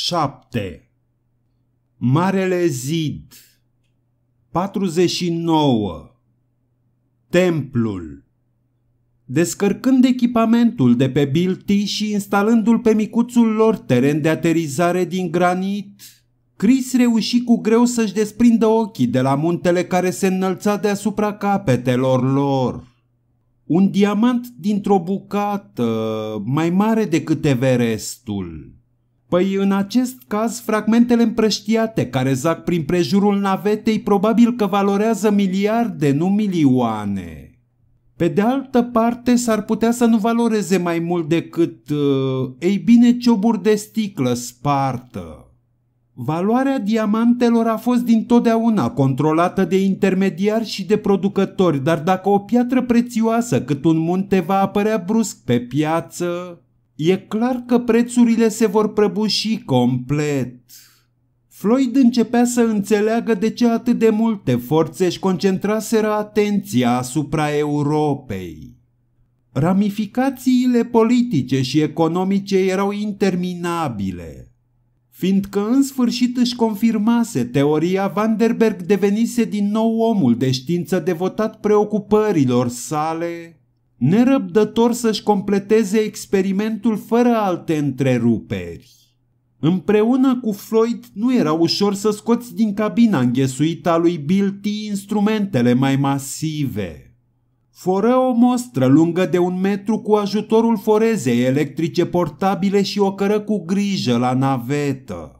7 Marele Zid 49 Templul Descărcând echipamentul de pe Bilti și instalându-l pe micuțul lor teren de aterizare din granit, Chris reuși cu greu să-și desprindă ochii de la muntele care se înălța deasupra capetelor lor. Un diamant dintr-o bucată mai mare decât Everestul. Păi în acest caz, fragmentele împrăștiate care zac prin prejurul navetei probabil că valorează miliarde, nu milioane. Pe de altă parte, s-ar putea să nu valoreze mai mult decât, uh, ei bine, cioburi de sticlă spartă. Valoarea diamantelor a fost dintotdeauna controlată de intermediari și de producători, dar dacă o piatră prețioasă cât un munte va apărea brusc pe piață, E clar că prețurile se vor prăbuși complet. Floyd începea să înțeleagă de ce atât de multe forțe își concentraseră atenția asupra Europei. Ramificațiile politice și economice erau interminabile. Fiindcă în sfârșit își confirmase teoria, Vanderberg devenise din nou omul de știință devotat preocupărilor sale nerăbdător să-și completeze experimentul fără alte întreruperi. Împreună cu Floyd nu era ușor să scoți din cabina înghesuită a lui Bill T instrumentele mai masive. Foră o mostră lungă de un metru cu ajutorul forezei electrice portabile și o cără cu grijă la navetă.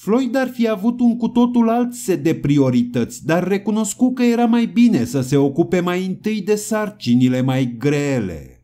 Floyd ar fi avut un cu totul alt set de priorități, dar recunoscu că era mai bine să se ocupe mai întâi de sarcinile mai grele.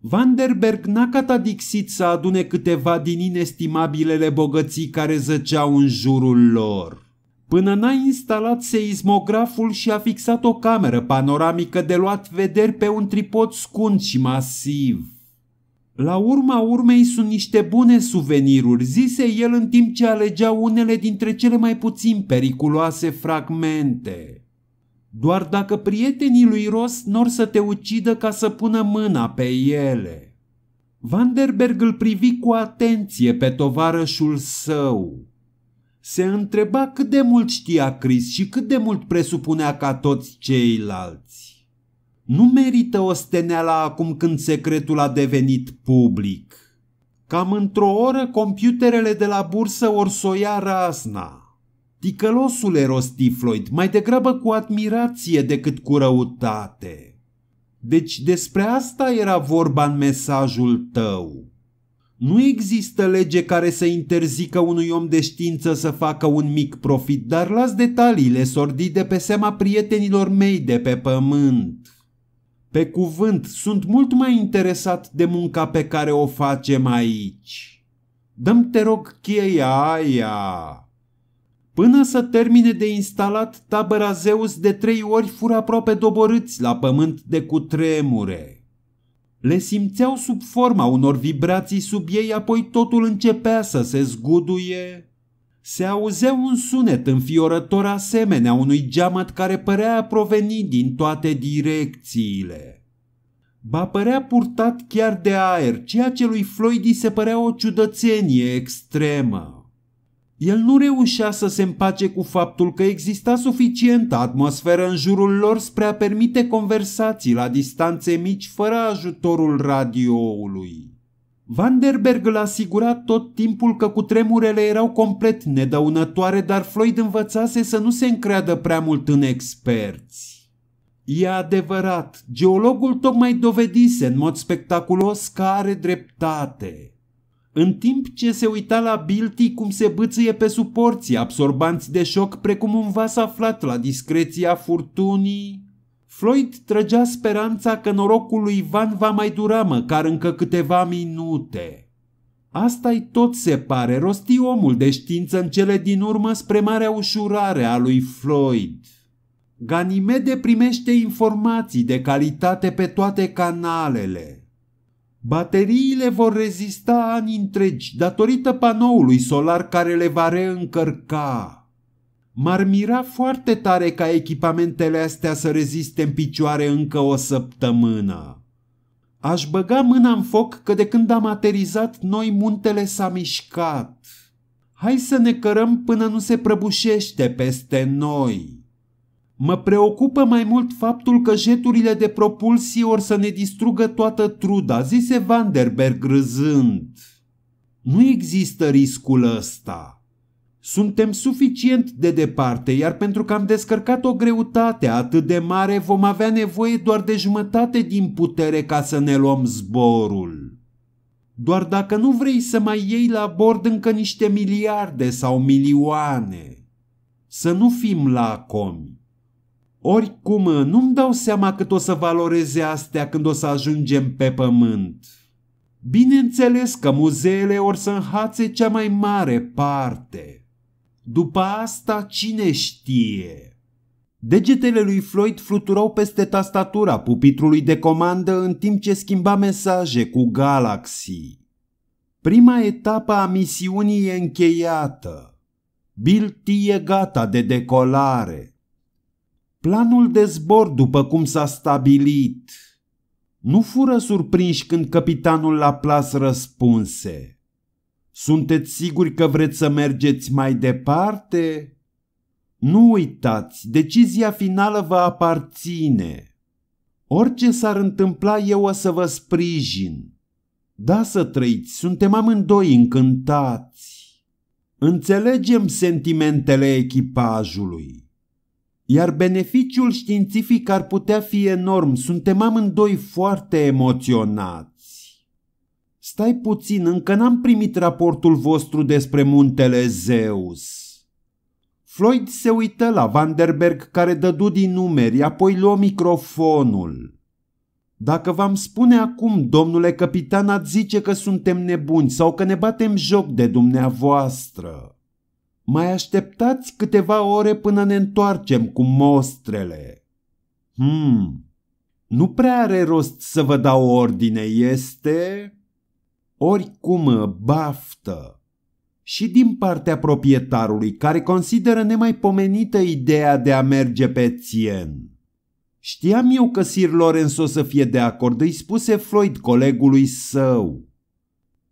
Vanderberg n-a catadixit să adune câteva din inestimabilele bogății care zăceau în jurul lor. Până n-a instalat seismograful și a fixat o cameră panoramică de luat vederi pe un tripod scund și masiv. La urma urmei sunt niște bune suveniruri, zise el în timp ce alegea unele dintre cele mai puțin periculoase fragmente. Doar dacă prietenii lui Ross nor să te ucidă ca să pună mâna pe ele. Vanderberg îl privi cu atenție pe tovarășul său. Se întreba cât de mult știa Chris și cât de mult presupunea ca toți ceilalți. Nu merită osteneala acum când secretul a devenit public. Cam într-o oră computerele de la bursă or soia razna. Ticălosul rosti Floyd, mai degrabă cu admirație decât cu răutate. Deci despre asta era vorba în mesajul tău. Nu există lege care să interzică unui om de știință să facă un mic profit, dar las detaliile sordide pe seama prietenilor mei de pe pământ. Pe cuvânt, sunt mult mai interesat de munca pe care o facem aici. Dăm te rog cheia aia. Până să termine de instalat, tabăra Zeus de trei ori fură aproape doborâți la pământ de cutremure. Le simțeau sub forma unor vibrații sub ei, apoi totul începea să se zguduie se auzea un sunet înfiorător asemenea unui geamăt care părea a proveni din toate direcțiile. Ba părea purtat chiar de aer, ceea ce lui Floyd se părea o ciudățenie extremă. El nu reușea să se împace cu faptul că exista suficientă atmosferă în jurul lor spre a permite conversații la distanțe mici fără ajutorul radioului. Vanderberg l-a asigurat tot timpul că cutremurele erau complet nedăunătoare, dar Floyd învățase să nu se încreadă prea mult în experți. E adevărat, geologul tocmai dovedise în mod spectaculos că are dreptate. În timp ce se uita la Bilti cum se bâțâie pe suporții absorbanți de șoc precum un vas aflat la discreția furtunii, Floyd trăgea speranța că norocul lui Ivan va mai dura măcar încă câteva minute. Asta-i tot se pare, rosti omul de știință în cele din urmă spre marea ușurare a lui Floyd. Ganimede primește informații de calitate pe toate canalele. Bateriile vor rezista ani întregi datorită panoului solar care le va reîncărca. M-ar mira foarte tare ca echipamentele astea să reziste în picioare încă o săptămână. Aș băga mâna în foc că de când am aterizat noi muntele s-a mișcat. Hai să ne cărăm până nu se prăbușește peste noi. Mă preocupă mai mult faptul că jeturile de propulsie or să ne distrugă toată truda, zise Vanderberg râzând. Nu există riscul ăsta. Suntem suficient de departe, iar pentru că am descărcat o greutate atât de mare, vom avea nevoie doar de jumătate din putere ca să ne luăm zborul. Doar dacă nu vrei să mai iei la bord încă niște miliarde sau milioane. Să nu fim lacomi. Oricum, nu-mi dau seama cât o să valoreze astea când o să ajungem pe pământ. Bineînțeles că muzeele or să înhațe cea mai mare parte. După asta cine știe? Degetele lui Floyd fluturau peste tastatura pupitrului de comandă în timp ce schimba mesaje cu Galaxy. Prima etapă a misiunii e încheiată. Bill T e gata de decolare. Planul de zbor după cum s-a stabilit. Nu fură surprinși când capitanul la Plas răspunse. Sunteți siguri că vreți să mergeți mai departe? Nu uitați, decizia finală vă aparține. Orice s-ar întâmpla, eu o să vă sprijin. Da să trăiți, suntem amândoi încântați. Înțelegem sentimentele echipajului. Iar beneficiul științific ar putea fi enorm, suntem amândoi foarte emoționați. Stai puțin, încă n-am primit raportul vostru despre muntele Zeus. Floyd se uită la Vanderberg care dădu din numeri, apoi luă microfonul. Dacă v-am spune acum, domnule capitan, ați zice că suntem nebuni sau că ne batem joc de dumneavoastră. Mai așteptați câteva ore până ne întoarcem cu mostrele. Hmm, nu prea are rost să vă dau ordine, este? oricum uh, baftă și din partea proprietarului care consideră nemaipomenită ideea de a merge pe țien. Știam eu că Sir o să fie de acord, îi spuse Floyd colegului său.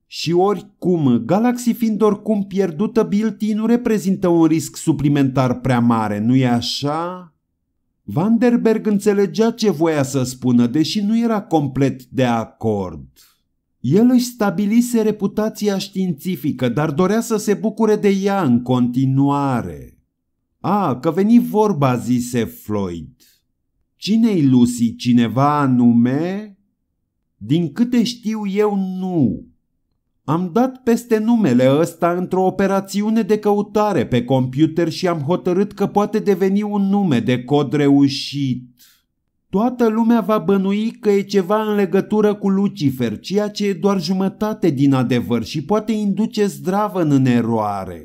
Și oricum, uh, Galaxy fiind oricum pierdută, Bilti nu reprezintă un risc suplimentar prea mare, nu-i așa? Vanderberg înțelegea ce voia să spună, deși nu era complet de acord. El își stabilise reputația științifică, dar dorea să se bucure de ea în continuare. A, că veni vorba, zise Floyd. Cine-i Lucy, cineva anume? Din câte știu eu, nu. Am dat peste numele ăsta într-o operațiune de căutare pe computer și am hotărât că poate deveni un nume de cod reușit. Toată lumea va bănui că e ceva în legătură cu Lucifer, ceea ce e doar jumătate din adevăr și poate induce zdravă în eroare.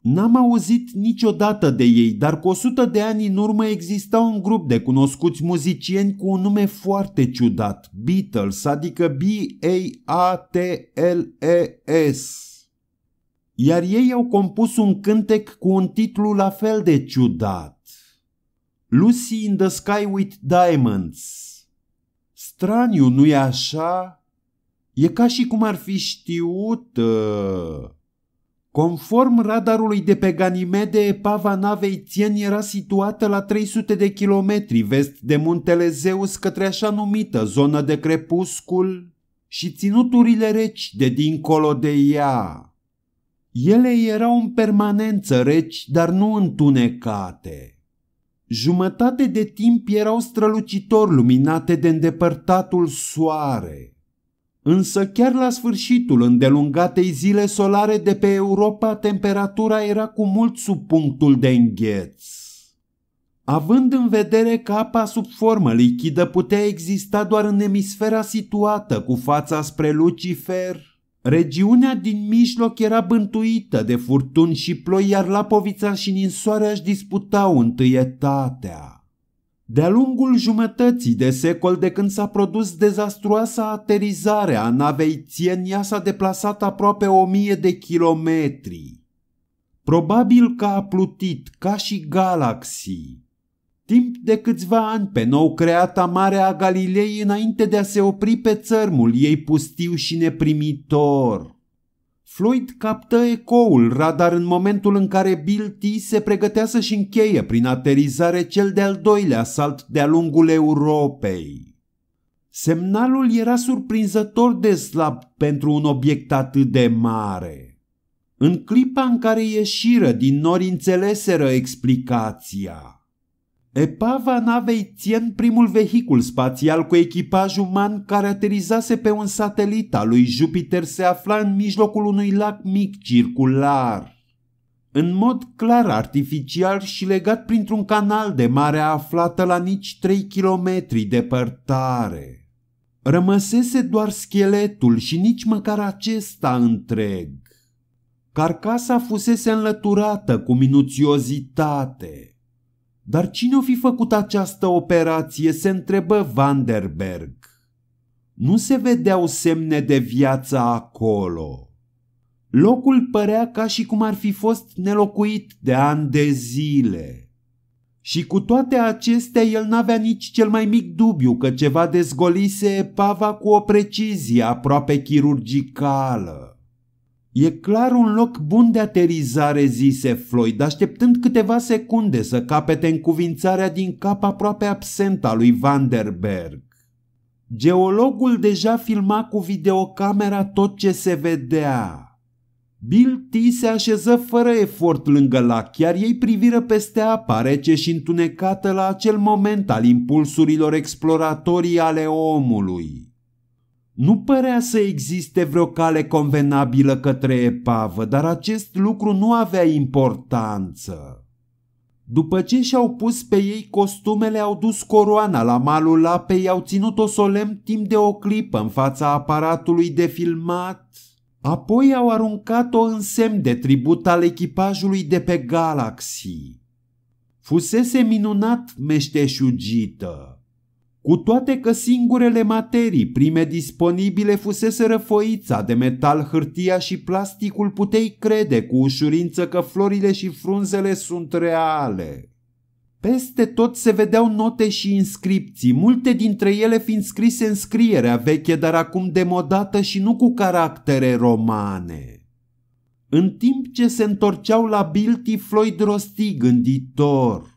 N-am auzit niciodată de ei, dar cu 100 de ani în urmă exista un grup de cunoscuți muzicieni cu un nume foarte ciudat, Beatles, adică B-A-A-T-L-E-S. Iar ei au compus un cântec cu un titlu la fel de ciudat. Lucy in the Sky with Diamonds. Straniu, nu-i așa? E ca și cum ar fi știut. Ă, conform radarului de pe Ganimede, pava navei Tien era situată la 300 de kilometri vest de muntele Zeus către așa numită zonă de crepuscul și ținuturile reci de dincolo de ea. Ele erau în permanență reci, dar nu întunecate. Jumătate de timp erau strălucitor luminate de îndepărtatul soare. Însă chiar la sfârșitul îndelungatei zile solare de pe Europa, temperatura era cu mult sub punctul de îngheț. Având în vedere că apa sub formă lichidă putea exista doar în emisfera situată cu fața spre Lucifer, Regiunea din mijloc era bântuită de furtuni și ploi, iar Lapovița și Ninsoarea își disputau întâietatea. De-a lungul jumătății de secol de când s-a produs dezastruoasa aterizare a navei Țien, ea s-a deplasat aproape o mie de kilometri. Probabil că a plutit, ca și galaxii, Timp de câțiva ani pe nou creata mare a Galilei înainte de a se opri pe țărmul ei pustiu și neprimitor. Floyd captă ecoul radar în momentul în care Bill T se pregătea să-și încheie prin aterizare cel de-al doilea salt de-a lungul Europei. Semnalul era surprinzător de slab pentru un obiect atât de mare. În clipa în care ieșiră din nori înțeleseră explicația. Epava navei Tien, primul vehicul spațial cu echipaj uman care aterizase pe un satelit al lui Jupiter, se afla în mijlocul unui lac mic circular. În mod clar artificial și legat printr-un canal de mare aflată la nici 3 kilometri departare. Rămăsese doar scheletul și nici măcar acesta întreg. Carcasa fusese înlăturată cu minuțiozitate dar cine o fi făcut această operație, se întrebă Vanderberg. Nu se vedeau semne de viață acolo. Locul părea ca și cum ar fi fost nelocuit de ani de zile. Și cu toate acestea el n-avea nici cel mai mic dubiu că ceva dezgolise epava cu o precizie aproape chirurgicală. E clar un loc bun de aterizare, zise Floyd, așteptând câteva secunde să capete încuvințarea din cap aproape absent lui Vanderberg. Geologul deja filma cu videocamera tot ce se vedea. Bill T. se așeză fără efort lângă lac, iar ei priviră peste apa rece și întunecată la acel moment al impulsurilor exploratorii ale omului. Nu părea să existe vreo cale convenabilă către epavă, dar acest lucru nu avea importanță. După ce și-au pus pe ei costumele, au dus coroana la malul apei, au ținut-o solemn timp de o clipă în fața aparatului de filmat, apoi au aruncat-o în semn de tribut al echipajului de pe Galaxy. Fusese minunat meșteșugită cu toate că singurele materii prime disponibile fusese răfoița de metal, hârtia și plasticul, putei crede cu ușurință că florile și frunzele sunt reale. Peste tot se vedeau note și inscripții, multe dintre ele fiind scrise în scrierea veche, dar acum demodată și nu cu caractere romane. În timp ce se întorceau la bilti, Floyd rosti gânditor –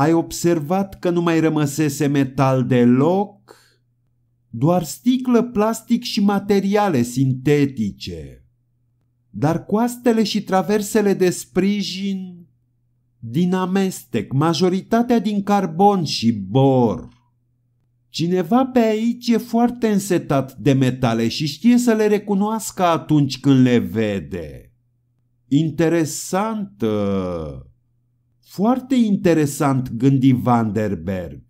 ai observat că nu mai rămăsese metal deloc? Doar sticlă, plastic și materiale sintetice. Dar coastele și traversele de sprijin din amestec, majoritatea din carbon și bor. Cineva pe aici e foarte însetat de metale și știe să le recunoască atunci când le vede. Interesantă! Foarte interesant gândi Vanderberg.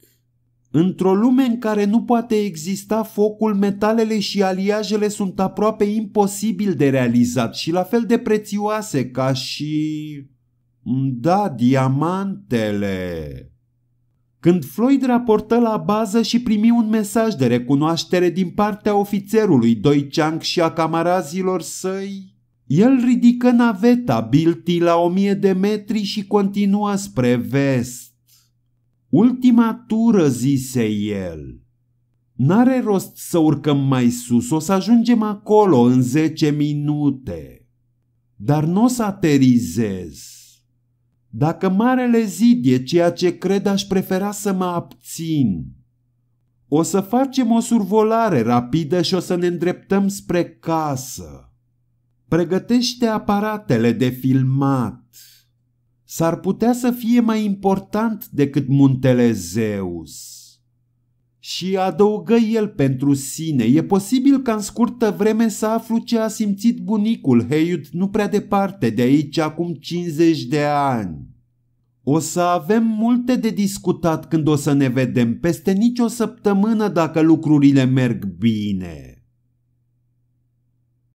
Într-o lume în care nu poate exista focul, metalele și aliajele sunt aproape imposibil de realizat și la fel de prețioase ca și... Mm, da, diamantele. Când Floyd raportă la bază și primi un mesaj de recunoaștere din partea ofițerului Doi Chang și a camarazilor săi, el ridică naveta Bilti la o mie de metri și continuă spre vest. Ultima tură, zise el. N-are rost să urcăm mai sus, o să ajungem acolo în zece minute. Dar nu o să aterizez. Dacă marele zid e ceea ce cred, aș prefera să mă abțin. O să facem o survolare rapidă și o să ne îndreptăm spre casă. Pregătește aparatele de filmat. S-ar putea să fie mai important decât muntele Zeus. Și adăugă el pentru sine, e posibil ca în scurtă vreme să aflu ce a simțit bunicul Heiut nu prea departe de aici acum 50 de ani. O să avem multe de discutat când o să ne vedem peste nicio săptămână dacă lucrurile merg bine.